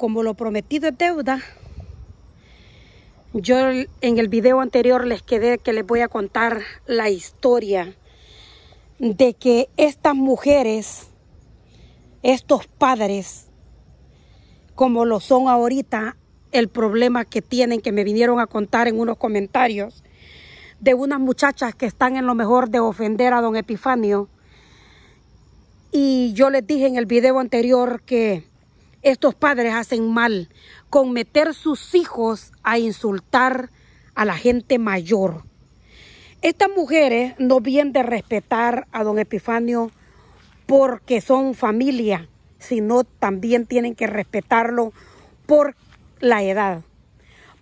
como lo prometido es deuda, yo en el video anterior les quedé que les voy a contar la historia de que estas mujeres, estos padres, como lo son ahorita, el problema que tienen, que me vinieron a contar en unos comentarios, de unas muchachas que están en lo mejor de ofender a don Epifanio. Y yo les dije en el video anterior que estos padres hacen mal con meter sus hijos a insultar a la gente mayor. Estas mujeres no vienen de respetar a don Epifanio porque son familia, sino también tienen que respetarlo por la edad.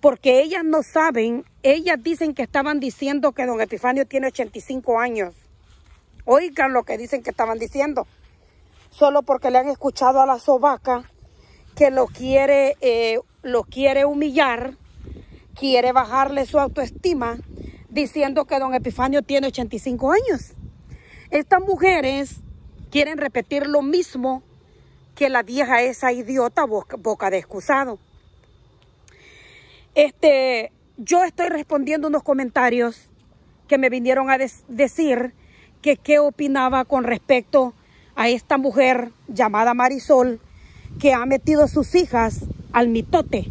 Porque ellas no saben, ellas dicen que estaban diciendo que don Epifanio tiene 85 años. Oigan lo que dicen que estaban diciendo. Solo porque le han escuchado a la sobaca que lo quiere, eh, lo quiere humillar, quiere bajarle su autoestima, diciendo que don Epifanio tiene 85 años. Estas mujeres quieren repetir lo mismo que la vieja esa idiota boca, de excusado. Este, yo estoy respondiendo unos comentarios que me vinieron a decir que qué opinaba con respecto a esta mujer llamada Marisol, que ha metido a sus hijas al mitote.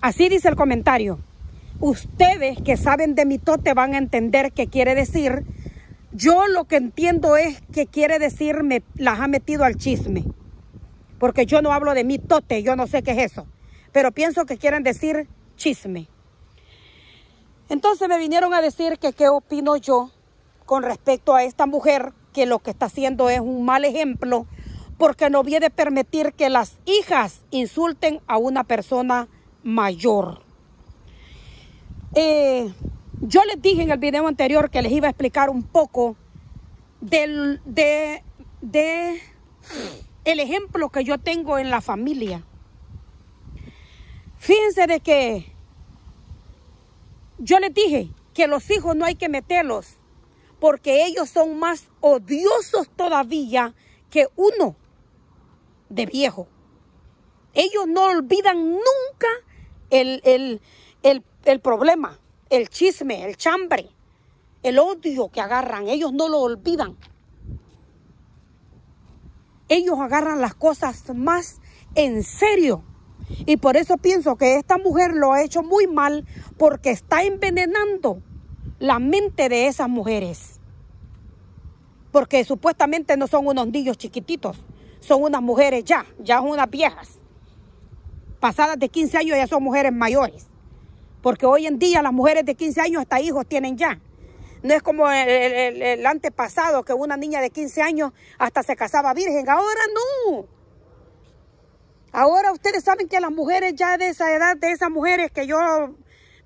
Así dice el comentario. Ustedes que saben de mitote van a entender qué quiere decir. Yo lo que entiendo es que quiere decir me, las ha metido al chisme. Porque yo no hablo de mitote, yo no sé qué es eso. Pero pienso que quieren decir chisme. Entonces me vinieron a decir que qué opino yo con respecto a esta mujer que lo que está haciendo es un mal ejemplo porque no viene permitir que las hijas insulten a una persona mayor. Eh, yo les dije en el video anterior que les iba a explicar un poco del, el ejemplo que yo tengo en la familia. Fíjense de que yo les dije que los hijos no hay que meterlos porque ellos son más odiosos todavía que uno de viejo. Ellos no olvidan nunca el, el problema, el chisme, el chambre, el odio que agarran. Ellos no lo olvidan. Ellos agarran las cosas más en serio. Y por eso pienso que esta mujer lo ha hecho muy mal porque está envenenando la mente de esas mujeres. Porque supuestamente no son unos niños chiquititos son unas mujeres ya, ya son unas viejas. Pasadas de 15 años ya son mujeres mayores. Porque hoy en día las mujeres de 15 años hasta hijos tienen ya. No es como el, el antepasado que una niña de 15 años hasta se casaba virgen. Ahora no. Ahora ustedes saben que las mujeres ya de esa edad, de esas mujeres que yo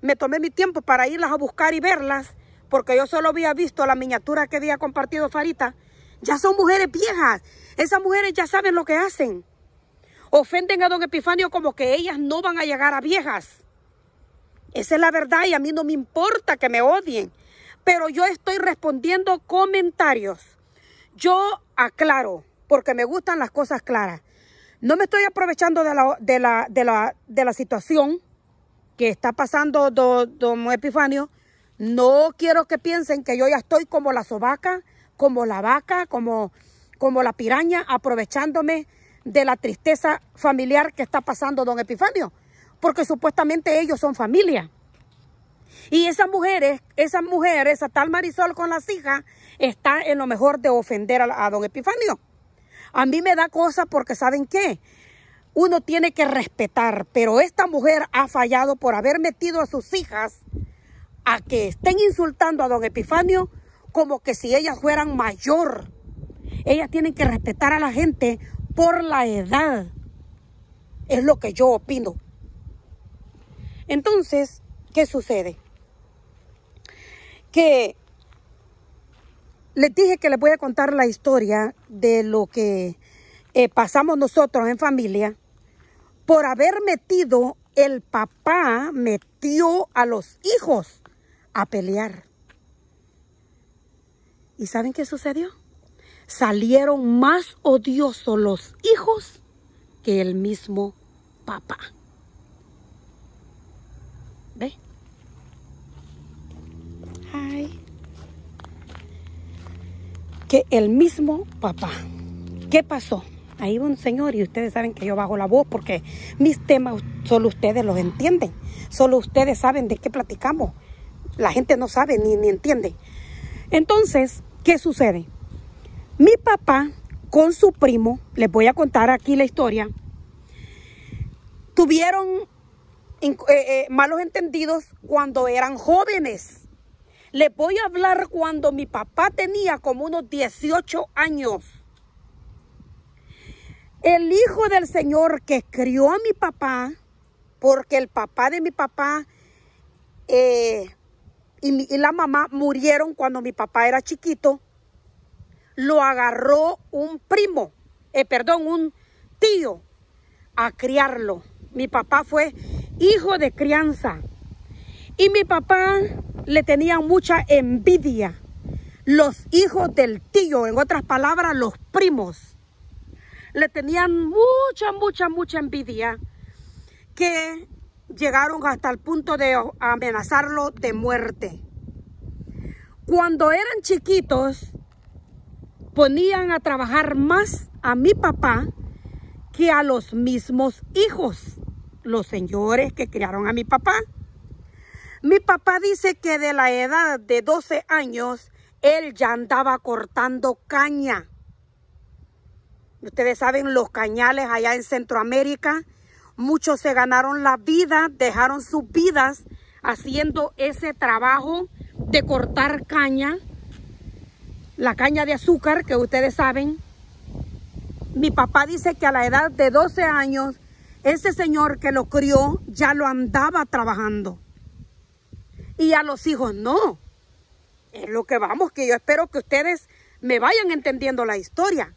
me tomé mi tiempo para irlas a buscar y verlas, porque yo solo había visto la miniatura que había compartido Farita ya son mujeres viejas. Esas mujeres ya saben lo que hacen. Ofenden a don Epifanio como que ellas no van a llegar a viejas. Esa es la verdad y a mí no me importa que me odien. Pero yo estoy respondiendo comentarios. Yo aclaro, porque me gustan las cosas claras. No me estoy aprovechando de la, de la, de la, de la situación que está pasando don, don Epifanio. No quiero que piensen que yo ya estoy como la sobaca como la vaca, como, como la piraña, aprovechándome de la tristeza familiar que está pasando don Epifanio, porque supuestamente ellos son familia. Y esas mujeres, esa mujeres, tal Marisol con las hijas, está en lo mejor de ofender a, a don Epifanio. A mí me da cosa porque ¿saben qué? Uno tiene que respetar, pero esta mujer ha fallado por haber metido a sus hijas a que estén insultando a don Epifanio como que si ellas fueran mayor. Ellas tienen que respetar a la gente por la edad. Es lo que yo opino. Entonces, ¿qué sucede? Que les dije que les voy a contar la historia de lo que eh, pasamos nosotros en familia por haber metido, el papá metió a los hijos a pelear. ¿Y saben qué sucedió? Salieron más odiosos los hijos que el mismo papá. ¿Ve? Ay. Que el mismo papá. ¿Qué pasó? Ahí va un señor y ustedes saben que yo bajo la voz porque mis temas solo ustedes los entienden. Solo ustedes saben de qué platicamos. La gente no sabe ni, ni entiende. Entonces, ¿Qué sucede? Mi papá con su primo, les voy a contar aquí la historia, tuvieron eh, eh, malos entendidos cuando eran jóvenes. Les voy a hablar cuando mi papá tenía como unos 18 años. El hijo del Señor que crió a mi papá, porque el papá de mi papá eh, y, la mamá murieron cuando mi papá era chiquito, lo agarró un primo, eh, perdón, un tío a criarlo. Mi papá fue hijo de crianza y mi papá le tenía mucha envidia. Los hijos del tío, en otras palabras, los primos, le tenían mucha, mucha, mucha envidia que llegaron hasta el punto de amenazarlo de muerte. Cuando eran chiquitos, ponían a trabajar más a mi papá que a los mismos hijos, los señores que criaron a mi papá. Mi papá dice que de la edad de 12 años, él ya andaba cortando caña. Ustedes saben los cañales allá en Centroamérica Muchos se ganaron la vida, dejaron sus vidas haciendo ese trabajo de cortar caña, la caña de azúcar que ustedes saben. Mi papá dice que a la edad de 12 años, ese señor que lo crió ya lo andaba trabajando. Y a los hijos no. Es lo que vamos, que yo espero que ustedes me vayan entendiendo la historia.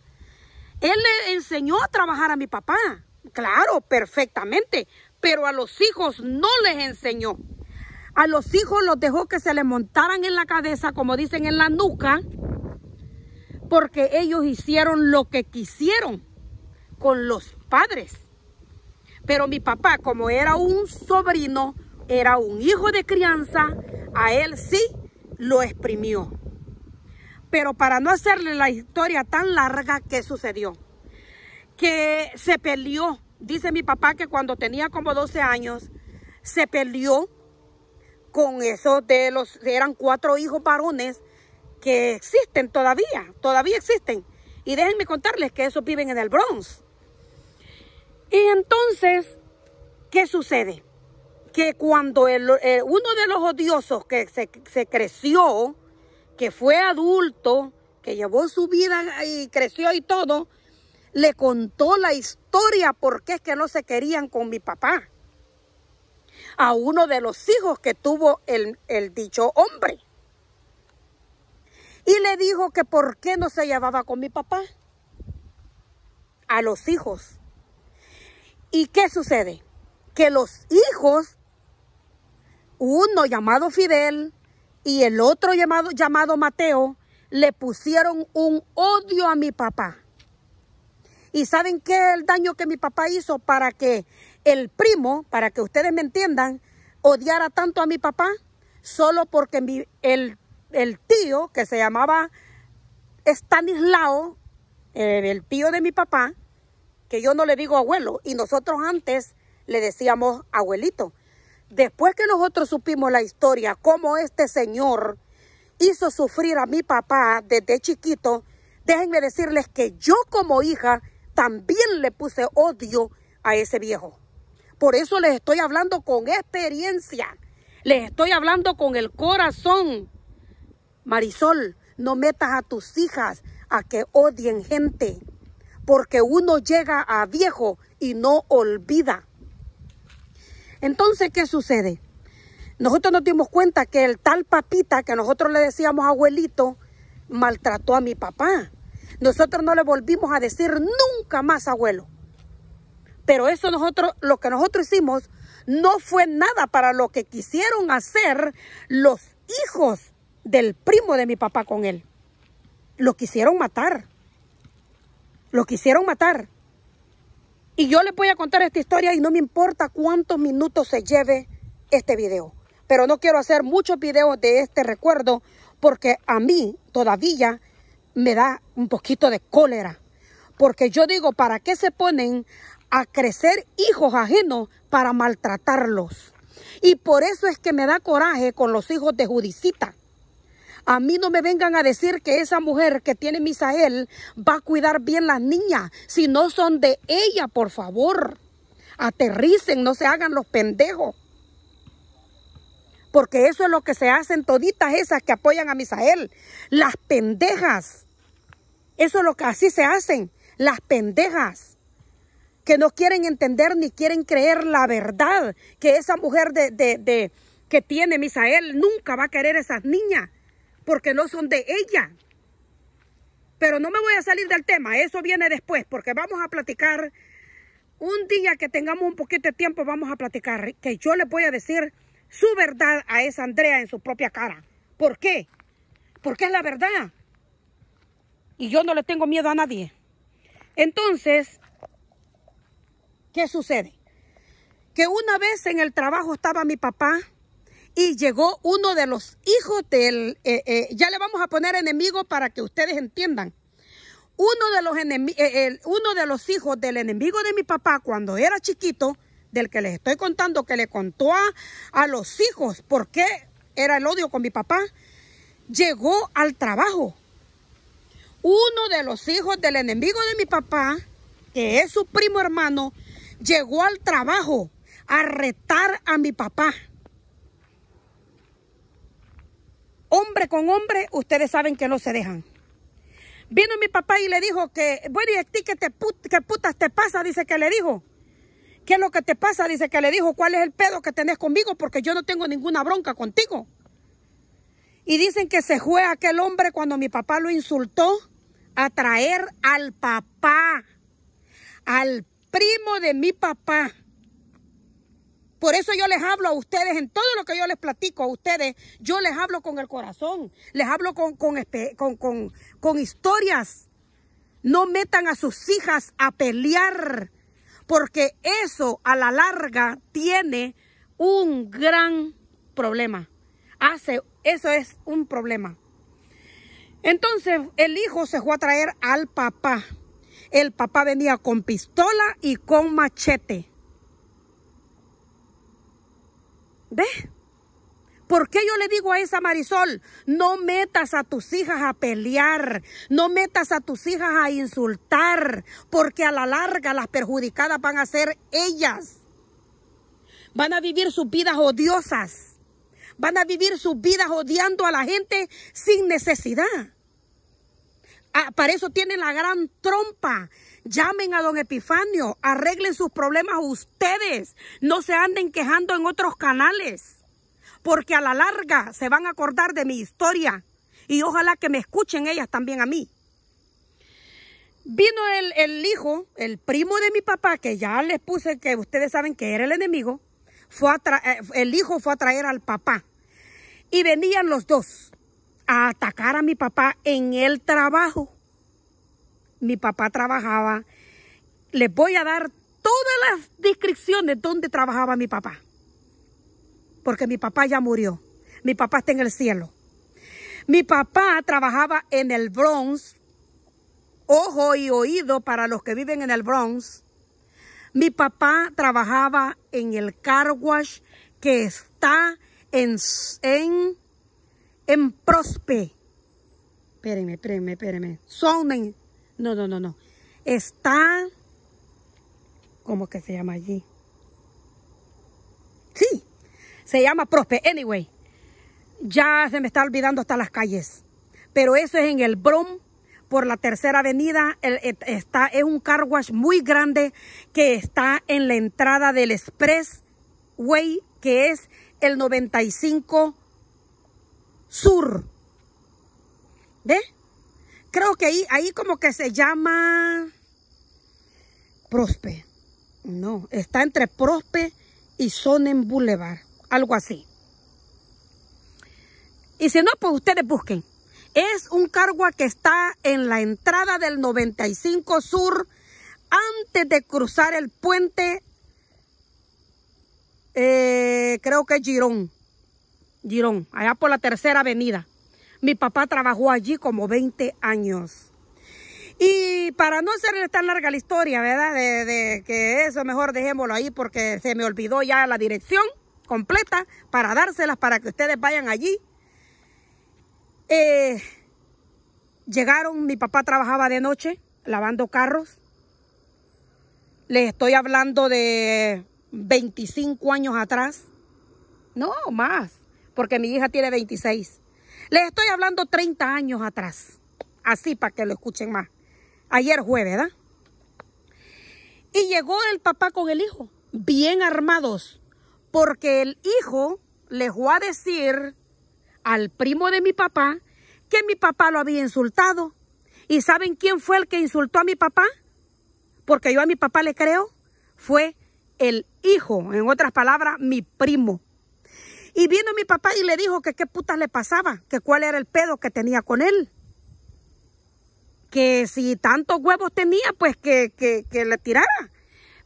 Él le enseñó a trabajar a mi papá. Claro, perfectamente. Pero a los hijos no les enseñó. A los hijos los dejó que se les montaran en la cabeza, como dicen en la nuca, porque ellos hicieron lo que quisieron con los padres. Pero mi papá, como era un sobrino, era un hijo de crianza, a él sí lo exprimió. Pero para no hacerle la historia tan larga, ¿qué sucedió? que se perdió... Dice mi papá que cuando tenía como 12 años, se perdió... con esos de los, eran cuatro hijos varones que existen todavía, todavía existen. Y déjenme contarles que esos viven en el Bronx. Y entonces, ¿qué sucede? Que cuando eh, uno de los odiosos que se, se creció, que fue adulto, que llevó su vida y creció y todo, le contó la historia por qué es que no se querían con mi papá. A uno de los hijos que tuvo el, el dicho hombre. Y le dijo que por qué no se llevaba con mi papá. A los hijos. ¿Y qué sucede? Que los hijos, uno llamado Fidel y el otro llamado, llamado Mateo, le pusieron un odio a mi papá ¿Y saben qué el daño que mi papá hizo para que el primo, para que ustedes me entiendan, odiara tanto a mi papá? Solo porque mi, el, el, tío que se llamaba Stanislao, eh, el tío de mi papá, que yo no le digo abuelo, y nosotros antes le decíamos abuelito. Después que nosotros supimos la historia, cómo este señor hizo sufrir a mi papá desde chiquito, déjenme decirles que yo como hija también le puse odio a ese viejo. Por eso les estoy hablando con experiencia. Les estoy hablando con el corazón. Marisol, no metas a tus hijas a que odien gente. Porque uno llega a viejo y no olvida. Entonces, ¿qué sucede? Nosotros nos dimos cuenta que el tal papita que nosotros le decíamos abuelito maltrató a mi papá. Nosotros no le volvimos a decir nunca más, abuelo. Pero eso nosotros, lo que nosotros hicimos no fue nada para lo que quisieron hacer los hijos del primo de mi papá con él. Lo quisieron matar. Lo quisieron matar. Y yo les voy a contar esta historia y no me importa cuántos minutos se lleve este video. Pero no quiero hacer muchos videos de este recuerdo porque a mí todavía me da un poquito de cólera. Porque yo digo, ¿para qué se ponen a crecer hijos ajenos para maltratarlos? Y por eso es que me da coraje con los hijos de Judicita. A mí no me vengan a decir que esa mujer que tiene Misael va a cuidar bien las niñas, si no son de ella, por favor. Aterricen, no se hagan los pendejos. Porque eso es lo que se hacen toditas esas que apoyan a Misael. Las pendejas. Eso es lo que así se hacen las pendejas que no quieren entender ni quieren creer la verdad que esa mujer de, de, que tiene Misael nunca va a querer esas niñas porque no son de ella. Pero no me voy a salir del tema, eso viene después porque vamos a platicar un día que tengamos un poquito de tiempo vamos a platicar que yo le voy a decir su verdad a esa Andrea en su propia cara. ¿Por qué? Porque es la verdad. Y yo no le tengo miedo a nadie. Entonces, ¿qué sucede? Que una vez en el trabajo estaba mi papá y llegó uno de los hijos del... Eh, eh, ya le vamos a poner enemigo para que ustedes entiendan. Uno de, los enemigos. Eh, uno de los hijos del enemigo de mi papá cuando era chiquito, del que les estoy contando, que le contó a, a los hijos por qué era el odio con mi papá, llegó al trabajo uno de los hijos del enemigo de mi papá, que es su primo hermano, llegó al trabajo a retar a mi papá. Hombre con hombre, ustedes saben que no se dejan. Vino mi papá y le dijo que, bueno, y a ti que te que putas te pasa, dice que le dijo. ¿Qué es lo que te pasa? Dice que le dijo, ¿cuál es el pedo que tenés conmigo? Porque yo no tengo ninguna bronca contigo. Y dicen que se fue aquel hombre cuando mi papá lo insultó a traer al papá, al primo de mi papá. Por eso yo les hablo a ustedes en todo lo que yo les platico a ustedes. Yo les hablo con el corazón, les hablo con, con, historias. No metan a sus hijas a pelear, porque eso a la larga tiene un gran problema. Hace, eso es un problema. Entonces el hijo se fue a traer al papá. El papá venía con pistola y con machete. ¿Ves? ¿Por qué yo le digo a esa Marisol, no metas a tus hijas a pelear, no metas a tus hijas a insultar, porque a la larga las perjudicadas van a ser ellas? Van a vivir sus vidas odiosas van a vivir sus vidas odiando a la gente sin necesidad. Ah, para eso tienen la gran trompa. Llamen a don Epifanio, arreglen sus problemas ustedes. No se anden quejando en otros canales, porque a la larga se van a acordar de mi historia y ojalá que me escuchen ellas también a mí. Vino el hijo, el primo de mi papá, que ya les puse que ustedes saben que era el enemigo, fue eh, el hijo fue a traer al papá. Y venían los dos a atacar a mi papá en el trabajo. Mi papá trabajaba. Les voy a dar todas las descripciones de dónde trabajaba mi papá. Porque mi papá ya murió. Mi papá está en el cielo. Mi papá trabajaba en el Bronx. Ojo y oído para los que viven en el Bronx. Mi papá trabajaba en el car wash que está en, en, en Prospe. Espérenme, espérenme, espérenme. no, no, no, no. Está, ¿cómo que se llama allí? Sí, se llama Prospe. Anyway, ya se me está olvidando hasta las calles. Pero ese es en el Brom por la tercera avenida. Eh, está, es un car wash muy grande que está en la entrada del Expressway, que es el 95 Sur. ¿Ve? Creo que ahí, ahí como que se llama Prospe. No, está entre Prospe y Sonen Boulevard. Algo así. Y si no, pues ustedes busquen. Es un cargo que está en la entrada del 95 Sur antes de cruzar el puente, eh, creo que Girón, Girón, allá por la tercera avenida. Mi papá trabajó allí como 20 años. Y para no ser tan larga la historia, ¿verdad? de, que eso mejor dejémoslo ahí porque se me olvidó ya la dirección completa para dárselas para que ustedes vayan allí eh, llegaron, mi papá trabajaba de noche lavando carros. Les estoy hablando de 25 años atrás. No, más, porque mi hija tiene 26. Les estoy hablando 30 años atrás. Así para que lo escuchen más. Ayer jueves, ¿verdad? Y llegó el papá con el hijo, bien armados, porque el hijo les va a decir al primo de mi papá que mi papá lo había insultado. ¿Y saben quién fue el que insultó a mi papá? Porque yo a mi papá le creo. Fue el hijo, en otras palabras, mi primo. Y vino mi papá y le dijo que qué putas le pasaba, que cuál era el pedo que tenía con él. Que si tantos huevos tenía, pues que, le tirara.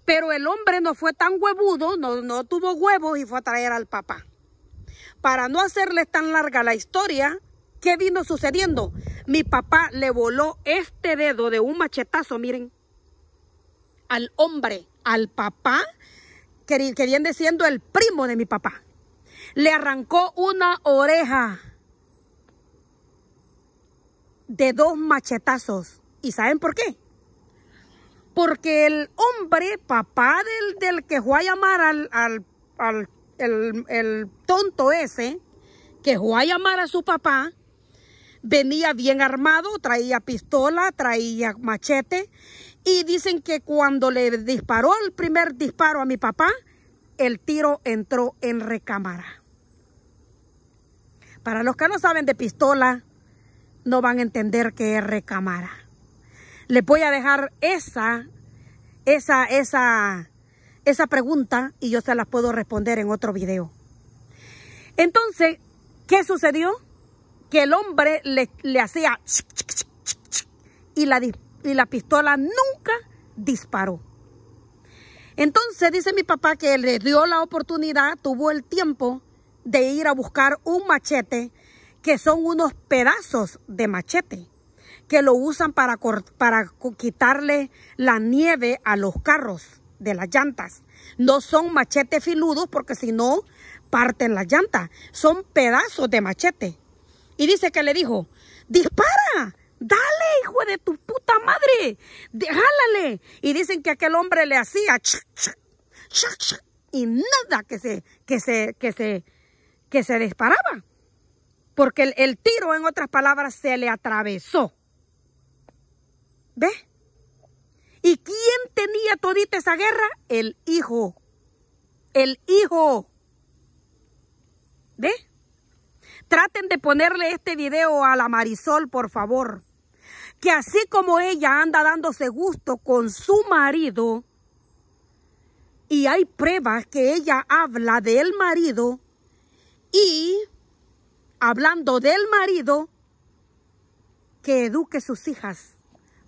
Pero el hombre no fue tan huevudo, no, no tuvo huevos y fue a traer al papá para no hacerles tan larga la historia, ¿qué vino sucediendo? Mi papá le voló este dedo de un machetazo, miren, al hombre, al papá, que viene siendo el primo de mi papá. Le arrancó una oreja de dos machetazos. ¿Y saben por qué? Porque el hombre, papá del, que fue a llamar al, al, al el, tonto ese que fue a llamar a su papá, venía bien armado, traía pistola, traía machete. Y dicen que cuando le disparó el primer disparo a mi papá, el tiro entró en recámara. Para los que no saben de pistola, no van a entender qué es recámara. Les voy a dejar esa, esa, esa, esa pregunta y yo se las puedo responder en otro video. Entonces, ¿qué sucedió? Que el hombre le, le hacía y la, y la pistola nunca disparó. Entonces dice mi papá que le dio la oportunidad, tuvo el tiempo de ir a buscar un machete, que son unos pedazos de machete, que lo usan para, para quitarle la nieve a los carros de las llantas. No son machetes filudos porque si no parten las llantas. Son pedazos de machete. Y dice que le dijo, dispara, dale hijo de tu puta madre, déjale Y dicen que aquel hombre le hacía y nada que se, que se, que se, que se disparaba. Porque el, el tiro, en otras palabras, se le atravesó. ¿Ves? ¿Y quién tenía todita esa guerra? El hijo. El hijo. ¿Ve? Traten de ponerle este video a la Marisol, por favor. Que así como ella anda dándose gusto con su marido, y hay pruebas que ella habla del marido, y hablando del marido, que eduque sus hijas,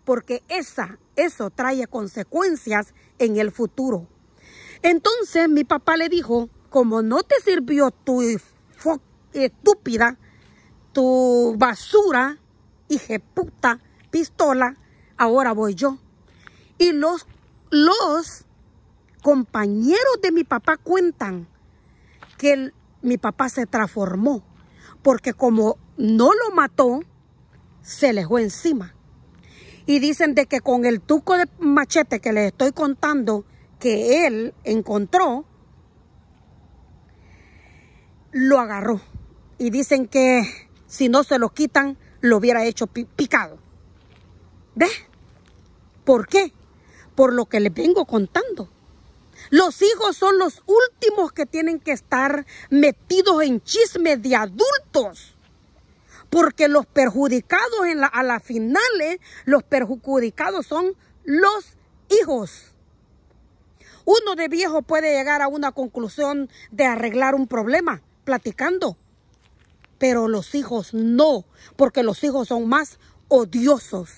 porque esa eso trae consecuencias en el futuro. Entonces mi papá le dijo, como no te sirvió tu estúpida, tu basura, puta, pistola, ahora voy yo. Y los, los compañeros de mi papá cuentan que mi papá se transformó, porque como no lo mató, se le fue encima y dicen de que con el tuco de machete que les estoy contando que él encontró, lo agarró. Y dicen que si no se lo quitan, lo hubiera hecho picado. ¿Ves? ¿Por qué? Por lo que les vengo contando. Los hijos son los últimos que tienen que estar metidos en chismes de adultos porque los perjudicados en la, a las finales, los perjudicados son los hijos. Uno de viejo puede llegar a una conclusión de arreglar un problema platicando, pero los hijos no, porque los hijos son más odiosos.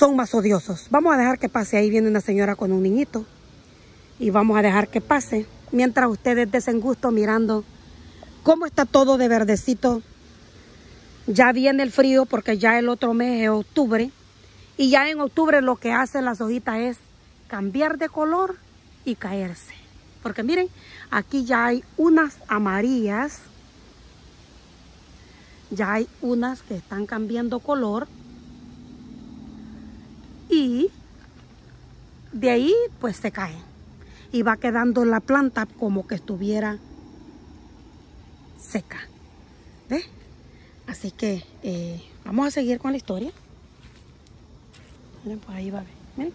son más odiosos. Vamos a dejar que pase. Ahí viene una señora con un niñito. Y vamos a dejar que pase. Mientras ustedes desen gusto mirando cómo está todo de verdecito. Ya viene el frío porque ya el otro mes es octubre. Y ya en octubre lo que hacen las hojitas es cambiar de color y caerse. Porque miren, aquí ya hay unas amarillas. Ya hay unas que están cambiando color y de ahí pues se cae y va quedando la planta como que estuviera seca. ¿Ves? Así que eh, vamos a seguir con la historia. Miren, pues, ahí va a ver.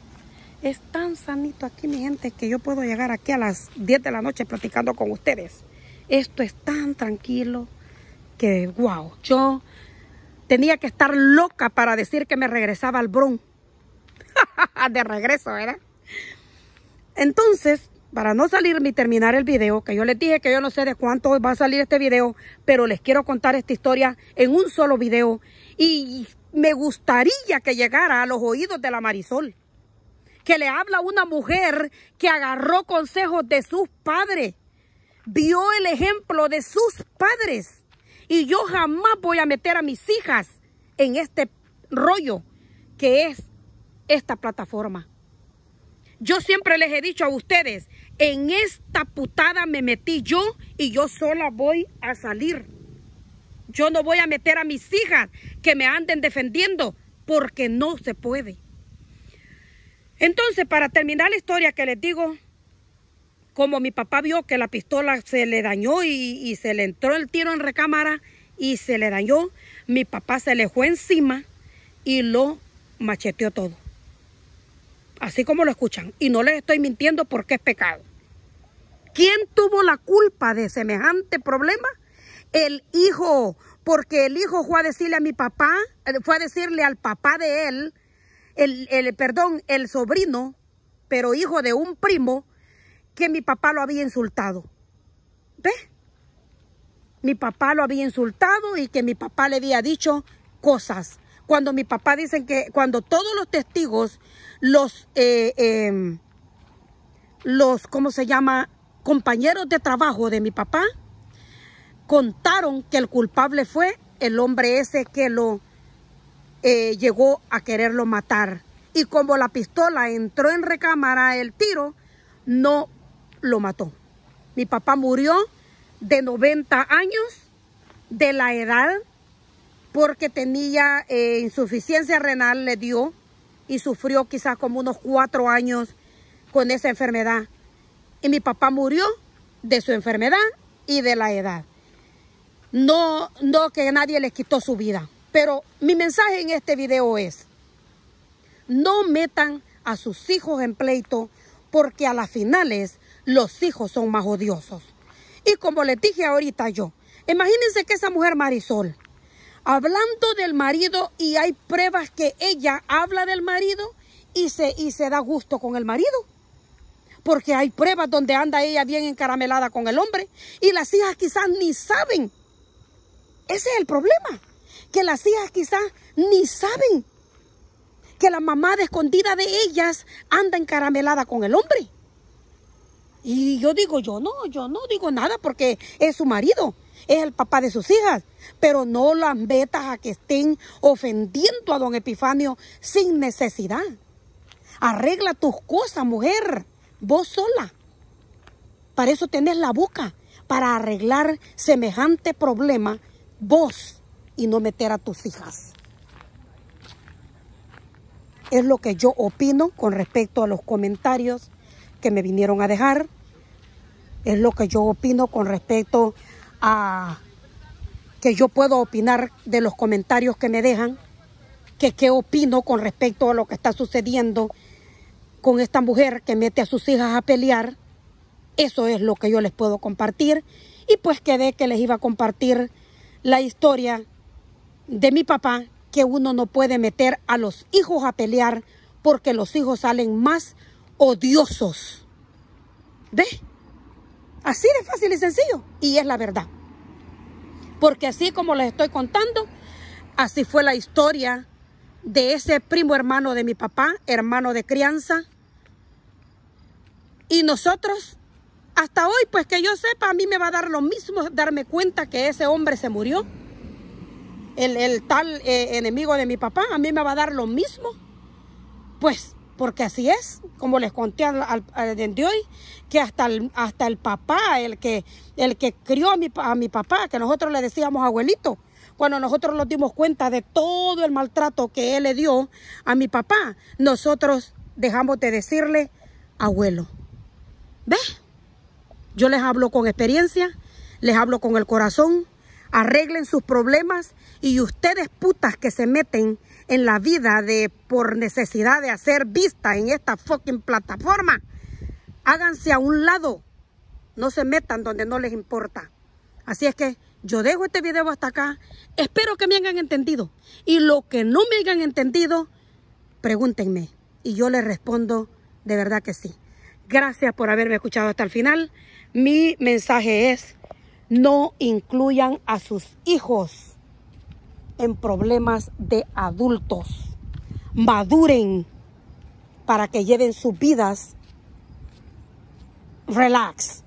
Es tan sanito aquí, mi gente, que yo puedo llegar aquí a las 10 de la noche platicando con ustedes. Esto es tan tranquilo que, wow, yo tenía que estar loca para decir que me regresaba al bronco. de regreso, ¿verdad? Entonces, para no salir ni terminar el video, que yo les dije que yo no sé de cuánto va a salir este video, pero les quiero contar esta historia en un solo video. Y me gustaría que llegara a los oídos de la Marisol. Que le habla una mujer que agarró consejos de sus padres. Vio el ejemplo de sus padres. Y yo jamás voy a meter a mis hijas en este rollo que es esta plataforma. Yo siempre les he dicho a ustedes, en esta putada me metí yo y yo sola voy a salir. Yo no voy a meter a mis hijas que me anden defendiendo porque no se puede. Entonces, para terminar la historia que les digo, como mi papá vio que la pistola se le dañó y, se le entró el tiro en recámara y se le dañó, mi papá se le fue encima y lo macheteó todo así como lo escuchan. Y no les estoy mintiendo porque es pecado. ¿Quién tuvo la culpa de semejante problema? El hijo, porque el hijo fue a decirle a mi papá, eh, fue a decirle al papá de él, el, perdón, el sobrino, pero hijo de un primo, que mi papá lo había insultado. ¿Ves? Mi papá lo había insultado y que mi papá le había dicho cosas cuando mi papá dicen que, cuando todos los testigos, los, eh, em, los, ¿cómo se llama? Compañeros de trabajo de mi papá, contaron que el culpable fue el hombre ese que lo eh, llegó a quererlo matar. Y como la pistola entró en recámara el tiro, no lo mató. Mi papá murió de 90 años de la edad porque tenía eh, insuficiencia renal, le dio y sufrió quizás como unos cuatro años con esa enfermedad. Y mi papá murió de su enfermedad y de la edad. No, no que nadie les quitó su vida. Pero mi mensaje en este video es, no metan a sus hijos en pleito porque a las finales los hijos son más odiosos. Y como les dije ahorita yo, imagínense que esa mujer Marisol hablando del marido y hay pruebas que ella habla del marido y se, y se da gusto con el marido. Porque hay pruebas donde anda ella bien encaramelada con el hombre y las hijas quizás ni saben. Ese es el problema, que las hijas quizás ni saben que la mamá de escondida de ellas anda encaramelada con el hombre. Y yo digo, yo no, yo no digo nada porque es su marido es el papá de sus hijas, pero no las metas a que estén ofendiendo a don Epifanio sin necesidad. Arregla tus cosas, mujer, vos sola. Para eso tenés la boca, para arreglar semejante problema vos y no meter a tus hijas. Es lo que yo opino con respecto a los comentarios que me vinieron a dejar. Es lo que yo opino con respecto que yo puedo opinar de los comentarios que me dejan, que qué opino con respecto a lo que está sucediendo con esta mujer que mete a sus hijas a pelear. Eso es lo que yo les puedo compartir. Y pues quedé que les iba a compartir la historia de mi papá, que uno no puede meter a los hijos a pelear porque los hijos salen más odiosos. ¿Ves? Así de fácil y sencillo. Y es la verdad. Porque así como les estoy contando, así fue la historia de ese primo hermano de mi papá, hermano de crianza. Y nosotros, hasta hoy, pues que yo sepa, a mí me va a dar lo mismo darme cuenta que ese hombre se murió. El, el tal eh, enemigo de mi papá, a mí me va a dar lo mismo. Pues porque así es, como les conté al, de hoy, que hasta el, hasta el papá, el que, el que crió a mi, a mi papá, que nosotros le decíamos abuelito, cuando nosotros nos dimos cuenta de todo el maltrato que él le dio a mi papá, nosotros dejamos de decirle abuelo. ¿Ves? Yo les hablo con experiencia, les hablo con el corazón, arreglen sus problemas y ustedes putas que se meten en la vida de por necesidad de hacer vista en esta fucking plataforma, háganse a un lado, no se metan donde no les importa. Así es que yo dejo este video hasta acá, espero que me hayan entendido y lo que no me hayan entendido, pregúntenme y yo les respondo de verdad que sí. Gracias por haberme escuchado hasta el final. Mi mensaje es no incluyan a sus hijos en problemas de adultos. Maduren para que lleven sus vidas relax,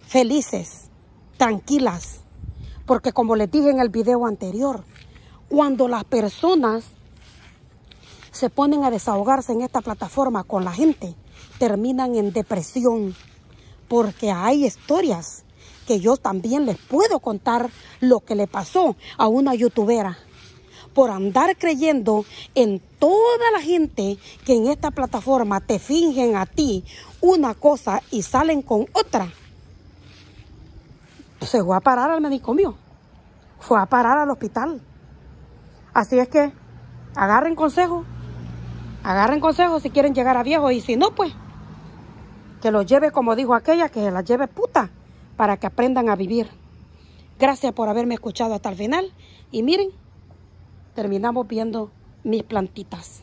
felices, tranquilas. Porque como les dije en el video anterior, cuando las personas se ponen a desahogarse en esta plataforma con la gente, terminan en depresión. Porque hay historias que yo también les puedo contar lo que le pasó a una youtubera por andar creyendo en toda la gente que en esta plataforma te fingen a ti una cosa y salen con otra. Se fue a parar al médico mío fue a parar al hospital. Así es que agarren consejo, agarren consejo si quieren llegar a viejo y si no, pues que lo lleve como dijo aquella, que se la lleve puta para que aprendan a vivir. Gracias por haberme escuchado hasta el final y miren, terminamos viendo mis plantitas.